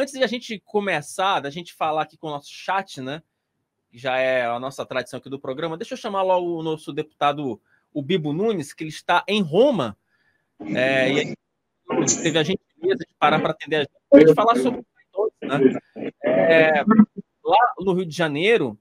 Antes de a gente começar, da gente falar aqui com o nosso chat, né? Já é a nossa tradição aqui do programa. Deixa eu chamar logo o nosso deputado, o Bibo Nunes, que ele está em Roma. É, e aí, teve a gente de parar para atender a gente. Pode falar sobre né? É, lá no Rio de Janeiro,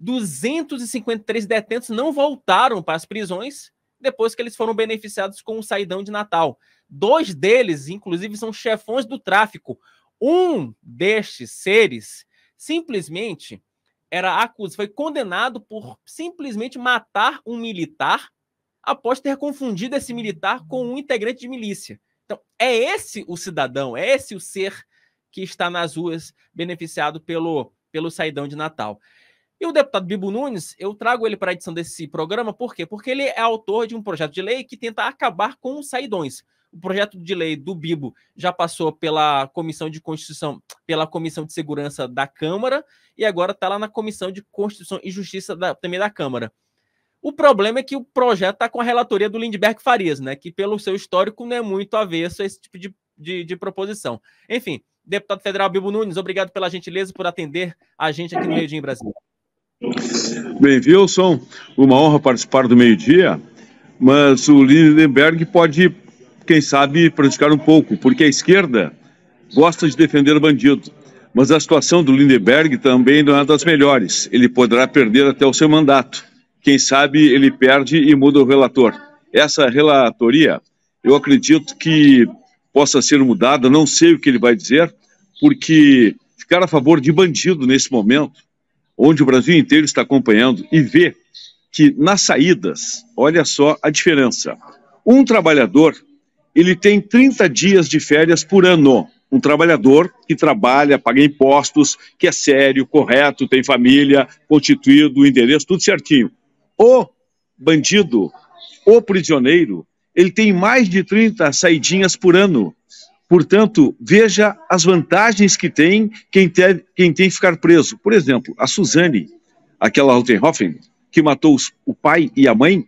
253 detentos não voltaram para as prisões depois que eles foram beneficiados com o saidão de Natal. Dois deles, inclusive, são chefões do tráfico. Um destes seres simplesmente era acusado, foi condenado por simplesmente matar um militar após ter confundido esse militar com um integrante de milícia. Então, é esse o cidadão, é esse o ser que está nas ruas beneficiado pelo, pelo saidão de Natal. E o deputado Bibo Nunes, eu trago ele para a edição desse programa, por quê? Porque ele é autor de um projeto de lei que tenta acabar com os saidões. O projeto de lei do Bibo já passou pela Comissão de Constituição, pela Comissão de Segurança da Câmara e agora está lá na Comissão de Constituição e Justiça da, também da Câmara. O problema é que o projeto está com a relatoria do Lindbergh Farias, né? Que, pelo seu histórico, não é muito avesso a esse tipo de, de, de proposição. Enfim, deputado federal Bibo Nunes, obrigado pela gentileza por atender a gente aqui no Meio Dia em Brasília. Bem, Wilson, uma honra participar do meio-dia, mas o Lindbergh pode quem sabe, prejudicar um pouco, porque a esquerda gosta de defender o bandido. Mas a situação do Lindenberg também não é das melhores. Ele poderá perder até o seu mandato. Quem sabe ele perde e muda o relator. Essa relatoria, eu acredito que possa ser mudada, não sei o que ele vai dizer, porque ficar a favor de bandido nesse momento, onde o Brasil inteiro está acompanhando e vê que nas saídas, olha só a diferença. Um trabalhador ele tem 30 dias de férias por ano. Um trabalhador que trabalha, paga impostos, que é sério, correto, tem família, constituído, endereço, tudo certinho. O bandido, o prisioneiro, ele tem mais de 30 saidinhas por ano. Portanto, veja as vantagens que tem quem, quem tem que ficar preso. Por exemplo, a Suzane, aquela Rotenhoffen, que matou os, o pai e a mãe,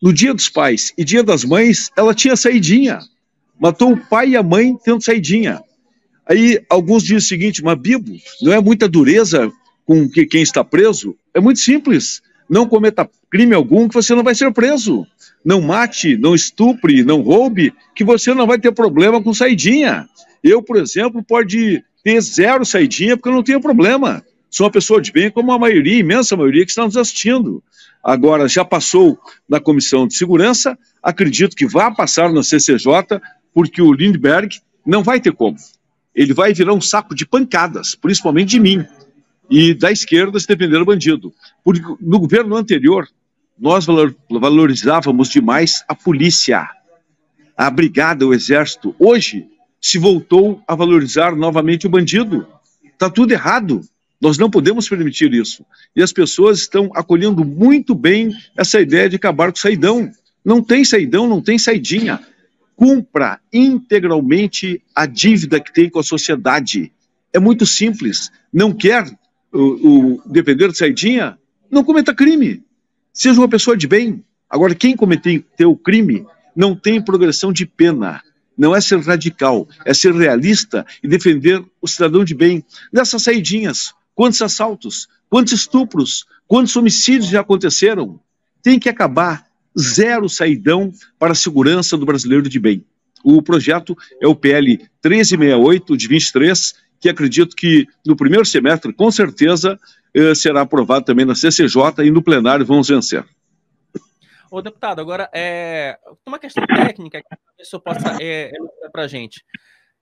no dia dos pais e dia das mães, ela tinha saidinha. Matou o pai e a mãe tendo saidinha. Aí alguns dizem o seguinte, mas Bibo, não é muita dureza com que quem está preso? É muito simples. Não cometa crime algum que você não vai ser preso. Não mate, não estupre, não roube, que você não vai ter problema com saidinha. Eu, por exemplo, pode ter zero saidinha porque eu não tenho problema. Sou uma pessoa de bem, como a maioria, a imensa maioria que está nos assistindo agora já passou na Comissão de Segurança, acredito que vá passar na CCJ, porque o Lindbergh não vai ter como. Ele vai virar um saco de pancadas, principalmente de mim e da esquerda se defender o bandido. Porque no governo anterior, nós valorizávamos demais a polícia, a brigada, o exército. Hoje, se voltou a valorizar novamente o bandido. Está tudo errado. Nós não podemos permitir isso. E as pessoas estão acolhendo muito bem essa ideia de acabar com saidão. Não tem saidão, não tem saidinha. Cumpra integralmente a dívida que tem com a sociedade. É muito simples. Não quer o, o depender de saidinha? Não cometa crime. Seja uma pessoa de bem. Agora, quem cometeu o crime não tem progressão de pena não é ser radical, é ser realista e defender o cidadão de bem. Nessas saidinhas, Quantos assaltos, quantos estupros, quantos homicídios já aconteceram? Tem que acabar. Zero saidão para a segurança do brasileiro de bem. O projeto é o PL 1368 de 23, que acredito que no primeiro semestre, com certeza, eh, será aprovado também na CCJ e no plenário vamos vencer. Ô, deputado, agora, é, uma questão técnica que a pessoa possa é, para a gente.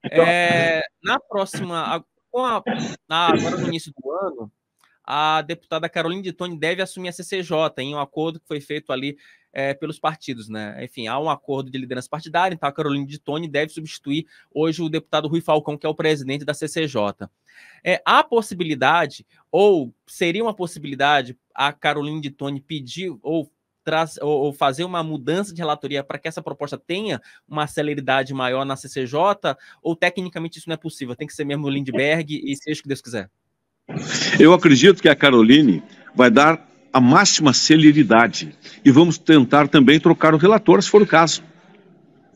Então, é, na próxima, com a, na, agora no início do ano, a deputada Carolina de Toni deve assumir a CCJ em um acordo que foi feito ali é, pelos partidos, né? Enfim, há um acordo de liderança partidária, então a Carolina de Toni deve substituir hoje o deputado Rui Falcão, que é o presidente da CCJ. É, há possibilidade, ou seria uma possibilidade, a Carolina de Toni pedir ou traz, ou, ou fazer uma mudança de relatoria para que essa proposta tenha uma celeridade maior na CCJ, ou tecnicamente isso não é possível? Tem que ser mesmo o Lindbergh e seja o que Deus quiser. Eu acredito que a Caroline vai dar a máxima celeridade e vamos tentar também trocar o relator, se for o caso.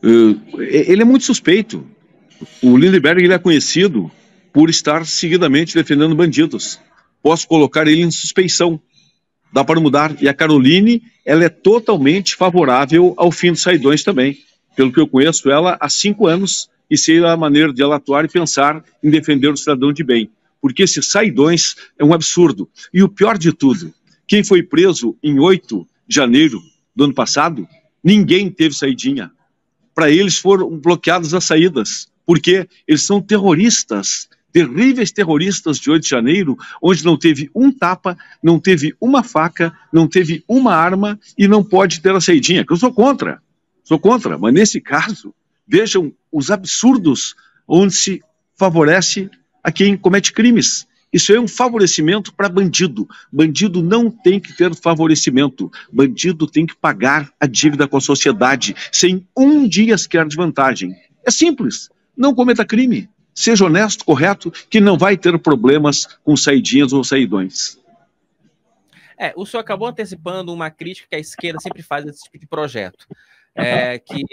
Eh, ele é muito suspeito. O Lindbergh ele é conhecido por estar seguidamente defendendo bandidos. Posso colocar ele em suspeição dá para mudar. E a Caroline, ela é totalmente favorável ao fim dos saidões também. Pelo que eu conheço ela há cinco anos, e sei a maneira de ela atuar e pensar em defender o cidadão de bem. Porque esses saidões é um absurdo. E o pior de tudo, quem foi preso em 8 de janeiro do ano passado, ninguém teve saidinha. Para eles foram bloqueadas as saídas, porque eles são terroristas terríveis terroristas de 8 de janeiro, onde não teve um tapa, não teve uma faca, não teve uma arma e não pode ter a saidinha, que eu sou contra, sou contra, mas nesse caso, vejam os absurdos onde se favorece a quem comete crimes. Isso é um favorecimento para bandido. Bandido não tem que ter favorecimento. Bandido tem que pagar a dívida com a sociedade sem um dia sequer de vantagem. É simples. Não cometa crime. Seja honesto, correto, que não vai ter problemas com saidinhas ou saidões. É, o senhor acabou antecipando uma crítica que a esquerda sempre faz desse tipo de projeto. É, que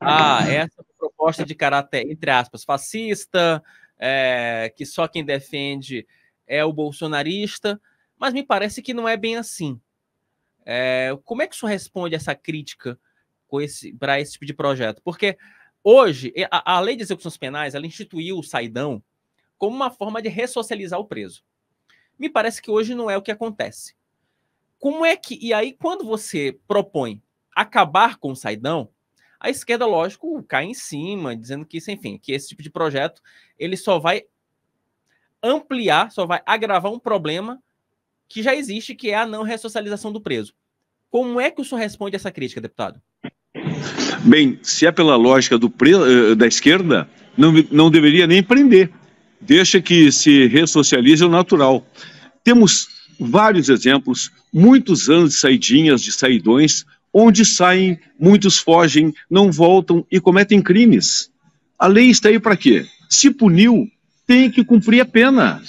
ah, essa é proposta de caráter, entre aspas, fascista, é, que só quem defende é o bolsonarista, mas me parece que não é bem assim. É, como é que o senhor responde essa crítica para esse tipo de projeto? Porque Hoje, a, a lei de execuções penais ela instituiu o saidão como uma forma de ressocializar o preso. Me parece que hoje não é o que acontece. Como é que. E aí, quando você propõe acabar com o saidão, a esquerda, lógico, cai em cima, dizendo que isso, enfim, que esse tipo de projeto ele só vai ampliar, só vai agravar um problema que já existe, que é a não ressocialização do preso. Como é que o senhor responde a essa crítica, deputado? Bem, se é pela lógica do, eh, da esquerda, não, não deveria nem prender. Deixa que se ressocialize o natural. Temos vários exemplos, muitos anos de saidinhas, de saidões, onde saem, muitos fogem, não voltam e cometem crimes. A lei está aí para quê? Se puniu, tem que cumprir a pena.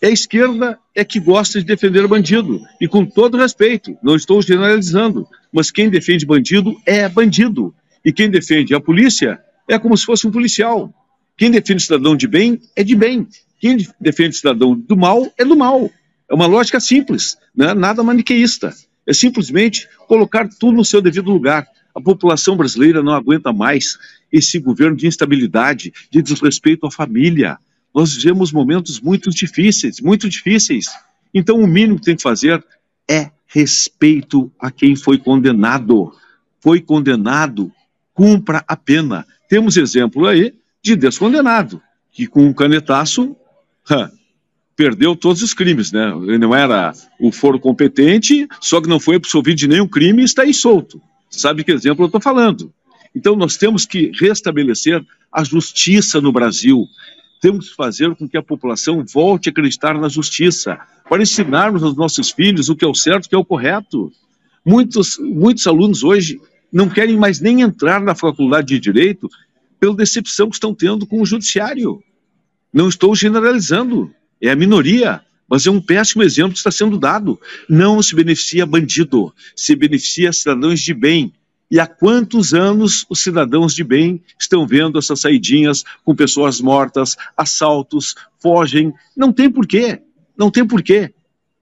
É a esquerda é que gosta de defender o bandido. E com todo respeito, não estou generalizando, mas quem defende bandido é bandido. E quem defende a polícia é como se fosse um policial. Quem defende o cidadão de bem é de bem. Quem defende o cidadão do mal é do mal. É uma lógica simples, né? nada maniqueísta. É simplesmente colocar tudo no seu devido lugar. A população brasileira não aguenta mais esse governo de instabilidade, de desrespeito à família. Nós vivemos momentos muito difíceis, muito difíceis. Então, o mínimo que tem que fazer é respeito a quem foi condenado. Foi condenado, cumpra a pena. Temos exemplo aí de descondenado, que com um canetaço ha, perdeu todos os crimes, né? Ele não era o foro competente, só que não foi absolvido de nenhum crime e está aí solto. Sabe que exemplo eu estou falando? Então nós temos que restabelecer a justiça no Brasil temos que fazer com que a população volte a acreditar na justiça, para ensinarmos aos nossos filhos o que é o certo, o que é o correto. Muitos, muitos alunos hoje não querem mais nem entrar na faculdade de direito pela decepção que estão tendo com o judiciário. Não estou generalizando, é a minoria, mas é um péssimo exemplo que está sendo dado. Não se beneficia bandido, se beneficia cidadãos de bem, e há quantos anos os cidadãos de bem estão vendo essas saidinhas com pessoas mortas, assaltos, fogem? Não tem porquê. Não tem porquê.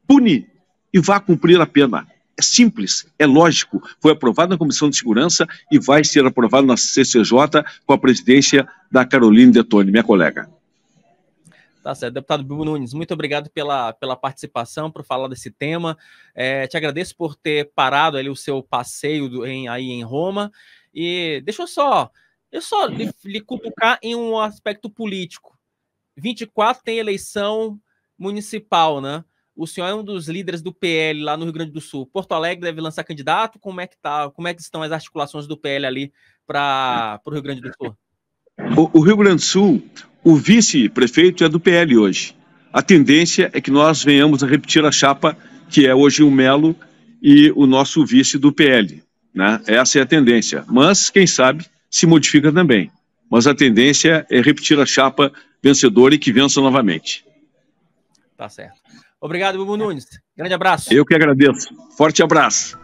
Pune e vá cumprir a pena. É simples, é lógico. Foi aprovado na Comissão de Segurança e vai ser aprovado na CCJ com a presidência da Caroline Detone, minha colega. Tá certo. Deputado Bilbo Nunes, muito obrigado pela, pela participação, por falar desse tema. É, te agradeço por ter parado ali o seu passeio do, em, aí em Roma. E deixa eu só, eu só lhe, lhe cutucar em um aspecto político. 24 tem eleição municipal, né? O senhor é um dos líderes do PL lá no Rio Grande do Sul. Porto Alegre deve lançar candidato. Como é que tá? Como é que estão as articulações do PL ali para o Rio Grande do Sul? O, o Rio Grande do Sul o vice-prefeito é do PL hoje. A tendência é que nós venhamos a repetir a chapa que é hoje o Melo e o nosso vice do PL. Né? Essa é a tendência. Mas, quem sabe, se modifica também. Mas a tendência é repetir a chapa vencedora e que vença novamente. Tá certo. Obrigado, Bubu Nunes. Grande abraço. Eu que agradeço. Forte abraço.